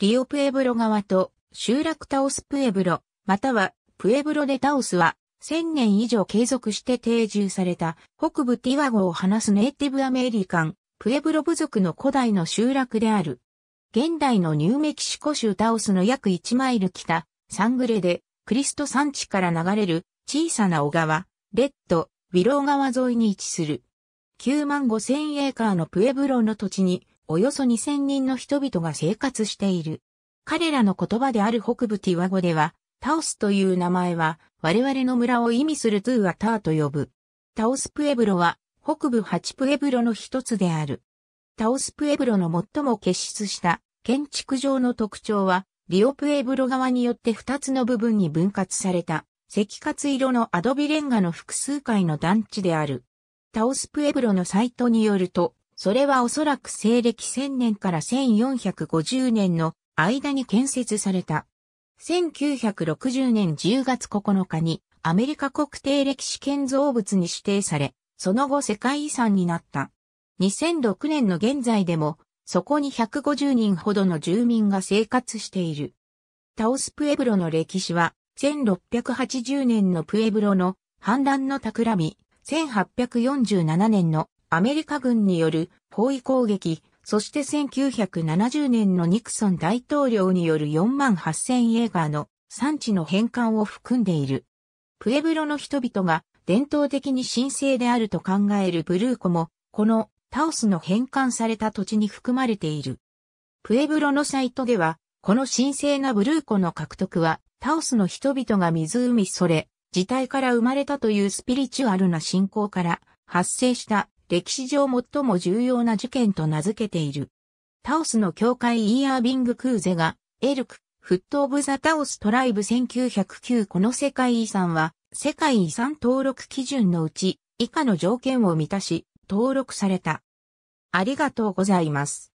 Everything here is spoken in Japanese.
リオプエブロ川と集落タオスプエブロ、またはプエブロでタオスは1000年以上継続して定住された北部ティワ語を話すネイティブアメリカン、プエブロ部族の古代の集落である。現代のニューメキシコ州タオスの約1マイル北、サングレでクリスト山地から流れる小さな小川、レッド、ウィロー川沿いに位置する。9万5千エーカーのプエブロの土地に、およそ2000人の人々が生活している。彼らの言葉である北部ティワ語では、タオスという名前は、我々の村を意味するトゥーアターと呼ぶ。タオスプエブロは、北部8プエブロの一つである。タオスプエブロの最も結出した建築上の特徴は、リオプエブロ側によって2つの部分に分割された、赤活色のアドビレンガの複数回の団地である。タオスプエブロのサイトによると、それはおそらく西暦1000年から1450年の間に建設された。1960年10月9日にアメリカ国定歴史建造物に指定され、その後世界遺産になった。2006年の現在でも、そこに150人ほどの住民が生活している。タオスプエブロの歴史は、1680年のプエブロの反乱の企み、1847年のアメリカ軍による包囲攻撃、そして1970年のニクソン大統領による4万8000イエーガーの産地の返還を含んでいる。プエブロの人々が伝統的に神聖であると考えるブルーコも、このタオスの返還された土地に含まれている。プエブロのサイトでは、この神聖なブルーコの獲得は、タオスの人々が湖それ、自体から生まれたというスピリチュアルな信仰から発生した歴史上最も重要な事件と名付けている。タオスの教会イーアービング・クーゼが、エルク、フット・オブ・ザ・タオス・トライブ1909この世界遺産は、世界遺産登録基準のうち、以下の条件を満たし、登録された。ありがとうございます。